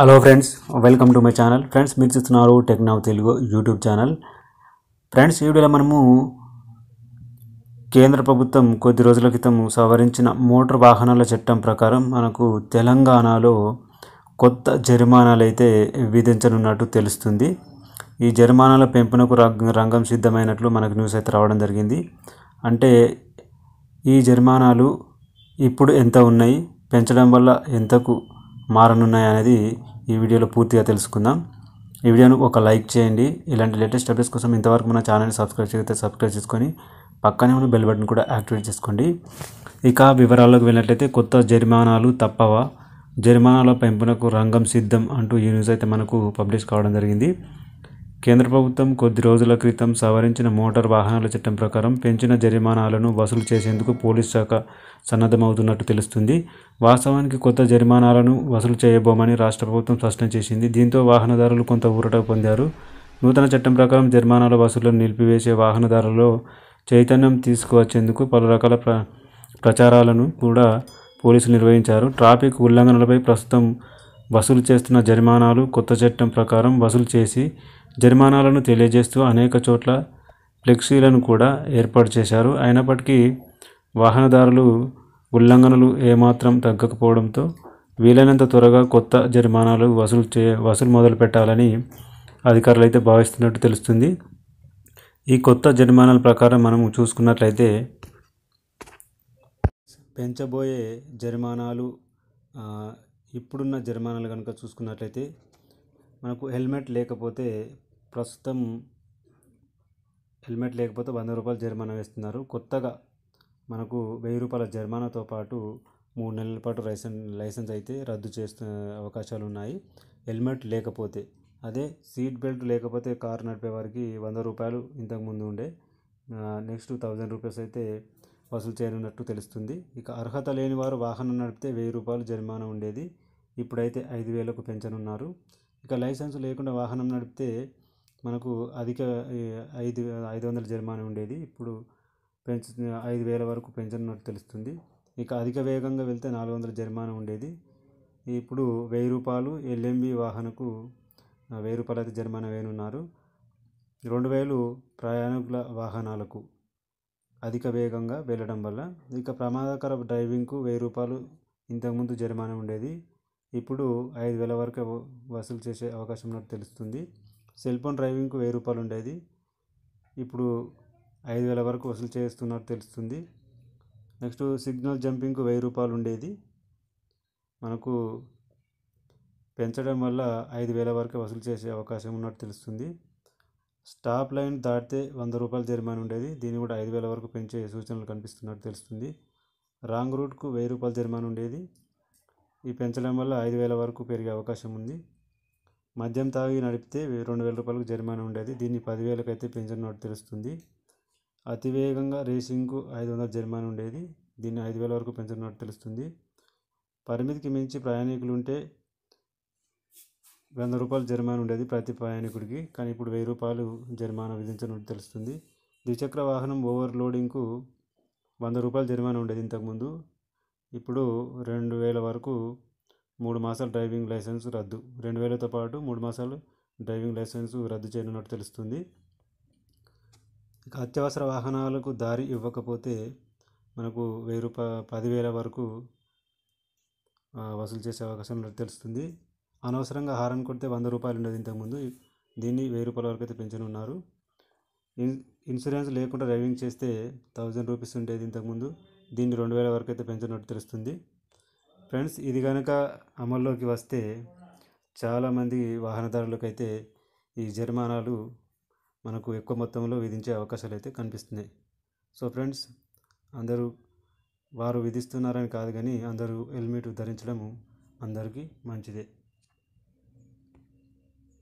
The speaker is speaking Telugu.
hello friends welcome to my channel friends మీరు చూస్తున్నారు టెక్నావ్ తెలుగు యూట్యూబ్ ఛానల్ ఫ్రెండ్స్ ఈ వీడియోలో మనము కేంద్ర ప్రభుత్వం కొద్ది రోజుల క్రితం సవరించిన మోటార్ వాహనాల చట్టం ప్రకారం మనకు తెలంగాణలో కొత్త జరిమానాలు అయితే విధించనున్నట్టు తెలుస్తుంది ఈ జరిమానాల పెంపునకు రంగం సిద్ధమైనట్లు మనకు న్యూస్ అయితే రావడం జరిగింది అంటే ఈ జరిమానాలు ఇప్పుడు ఎంత ఉన్నాయి పెంచడం వల్ల ఎంతకు మారనున్నాయి అనేది ఈ వీడియోలో పూర్తిగా తెలుసుకుందాం ఈ వీడియోను ఒక లైక్ చేయండి ఇలాంటి లేటెస్ట్ అప్డేట్స్ కోసం ఇంతవరకు మన ఛానల్ని సబ్స్క్రైబ్ చేస్తే సబ్స్క్రైబ్ చేసుకొని పక్కనే ఉన్న బెల్ బటన్ కూడా యాక్టివేట్ చేసుకోండి ఇక వివరాల్లోకి వెళ్ళినట్లయితే కొత్త జరిమానాలు తప్పవా జరిమానాల పెంపునకు రంగం సిద్ధం అంటూ ఈ న్యూస్ అయితే మనకు పబ్లిష్ కావడం జరిగింది కేంద్ర ప్రభుత్వం కొద్ది రోజుల క్రితం సవరించిన మోటార్ వాహనాల చట్టం ప్రకారం పెంచిన జరిమానాలను వసూలు చేసేందుకు పోలీస్ శాఖ సన్నద్ధమవుతున్నట్టు తెలుస్తుంది వాస్తవానికి కొత్త జరిమానాలను వసూలు చేయబోమని రాష్ట్ర ప్రభుత్వం స్పష్టం చేసింది దీంతో వాహనదారులు కొంత ఊరట పొందారు నూతన చట్టం ప్రకారం జరిమానాల వసూలను నిలిపివేసే వాహనదారులలో చైతన్యం తీసుకువచ్చేందుకు పలు రకాల ప్ర ప్రచారాలను కూడా పోలీసులు నిర్వహించారు ట్రాఫిక్ ఉల్లంఘనలపై ప్రస్తుతం వసూలు చేస్తున్న జరిమానాలు కొత్త చట్టం ప్రకారం వసూలు చేసి జరిమానాలను తెలియజేస్తూ అనేక చోట్ల ఫ్లెక్సీలను కూడా ఏర్పాటు చేశారు అయినప్పటికీ వాహనదారులు ఉల్లంఘనలు ఏమాత్రం తగ్గకపోవడంతో వీలైనంత త్వరగా కొత్త జరిమానాలు వసూలు చే వసూలు మొదలు పెట్టాలని అధికారులు అయితే భావిస్తున్నట్టు తెలుస్తుంది ఈ కొత్త జరిమానాల ప్రకారం మనం చూసుకున్నట్లయితే పెంచబోయే జరిమానాలు ఇప్పుడున్న జరిమానాలు కనుక చూసుకున్నట్లయితే మనకు హెల్మెట్ లేకపోతే ప్రస్తుతం హెల్మెట్ లేకపోతే వంద రూపాయల జరిమానా వేస్తున్నారు కొత్తగా మనకు వెయ్యి రూపాయల జరిమానాతో పాటు మూడు నెలల పాటు లైసెన్ లైసెన్స్ అయితే రద్దు చేస్తు అవకాశాలు ఉన్నాయి హెల్మెట్ లేకపోతే అదే సీట్ బెల్ట్ లేకపోతే కారు నడిపే వారికి వంద రూపాయలు ఇంతకుముందు ఉండే నెక్స్ట్ థౌజండ్ రూపీస్ అయితే వసూలు చేయనున్నట్టు తెలుస్తుంది ఇక అర్హత లేని వారు వాహనం నడిపితే వెయ్యి రూపాయలు జరిమానా ఉండేది ఇప్పుడైతే ఐదు వేలకు పెంచనున్నారు ఇక లైసెన్స్ లేకుండా వాహనం నడిపితే మనకు అధిక ఐదు ఐదు వందల జరిమానా ఉండేది ఇప్పుడు పెంచు ఐదు వేల వరకు పెంచినట్టు తెలుస్తుంది ఇక అధిక వేగంగా వెళ్తే నాలుగు వందల జరిమానా ఉండేది ఇప్పుడు వెయ్యి రూపాయలు ఎల్ఎంబి వాహనకు వెయ్యి రూపాయలు అయితే జరిమానా వేయనున్నారు రెండు వేలు ప్రయాణికుల వాహనాలకు అధిక వేగంగా వెళ్ళడం వల్ల ఇక ప్రమాదకర డ్రైవింగ్కు వెయ్యి రూపాయలు ఇంతకుముందు జరిమానా ఉండేది ఇప్పుడు ఐదు వేల వరకు వసూలు చేసే అవకాశం ఉన్నట్టు తెలుస్తుంది సెల్ ఫోన్ డ్రైవింగ్కు వెయ్యి రూపాయలు ఉండేది ఇప్పుడు ఐదు వేల వరకు వసూలు చేస్తున్నట్టు తెలుస్తుంది నెక్స్ట్ సిగ్నల్ జంపింగ్కు వెయ్యి రూపాయలు ఉండేది మనకు పెంచడం వల్ల ఐదు వేల వరకు వసూలు చేసే అవకాశం ఉన్నట్టు తెలుస్తుంది స్టాప్ లైన్ దాటితే వంద రూపాయలు జరిమానా ఉండేది దీన్ని కూడా ఐదు వేల వరకు పెంచే సూచనలు కనిపిస్తున్నట్టు తెలుస్తుంది రాంగ్ రూట్కు వెయ్యి రూపాయలు జరిమానా ఉండేది ఇవి పెంచడం వల్ల ఐదు వేల వరకు పెరిగే అవకాశం ఉంది మద్యం తాగి నడిపితే రెండు వేల రూపాయలకు జరిమానా ఉండేది దీన్ని పదివేలకు అయితే పెంచినట్టు తెలుస్తుంది అతివేగంగా రేసింగ్కు ఐదు వందల జరిమానా ఉండేది దీన్ని ఐదు వేల వరకు పెంచినట్టు తెలుస్తుంది పరిమితికి మించి ప్రయాణికులు ఉంటే వంద రూపాయలు జరిమానా ఉండేది ప్రతి ప్రయాణికుడికి కానీ ఇప్పుడు వెయ్యి రూపాయలు జరిమానా విధించినట్టు తెలుస్తుంది ద్విచక్ర వాహనం ఓవర్ లోడింగ్కు వంద రూపాయలు జరిమానా ఉండేది ఇంతకుముందు ఇప్పుడు రెండు వేల వరకు మూడు మాసాలు డ్రైవింగ్ లైసెన్స్ రద్దు రెండు వేలతో పాటు మూడు మాసాలు డ్రైవింగ్ లైసెన్స్ రద్దు చేయనున్నట్టు తెలుస్తుంది ఇక అత్యవసర వాహనాలకు దారి ఇవ్వకపోతే మనకు వెయ్యి రూపాయ పదివేల వరకు వసూలు చేసే అవకాశం ఉన్నట్టు తెలుస్తుంది అనవసరంగా హారం కొడితే వంద రూపాయలు ఉండేది ఇంతకుముందు దీన్ని వెయ్యి రూపాయల వరకు అయితే పెంచనున్నారు ఇన్ ఇన్సూరెన్స్ లేకుండా డ్రైవింగ్ చేస్తే థౌజండ్ రూపీస్ ఉండేది ఇంతకుముందు దీన్ని రెండు వేల వరకు అయితే పెంచినట్టు తెలుస్తుంది ఫ్రెండ్స్ ఇది కనుక అమల్లోకి వస్తే చాలామంది వాహనదారులకు అయితే ఈ జరిమానాలు మనకు ఎక్కువ మొత్తంలో విధించే అవకాశాలు అయితే కనిపిస్తున్నాయి సో ఫ్రెండ్స్ అందరూ వారు విధిస్తున్నారని కాదు కానీ అందరూ హెల్మెట్ ధరించడము అందరికీ మంచిదే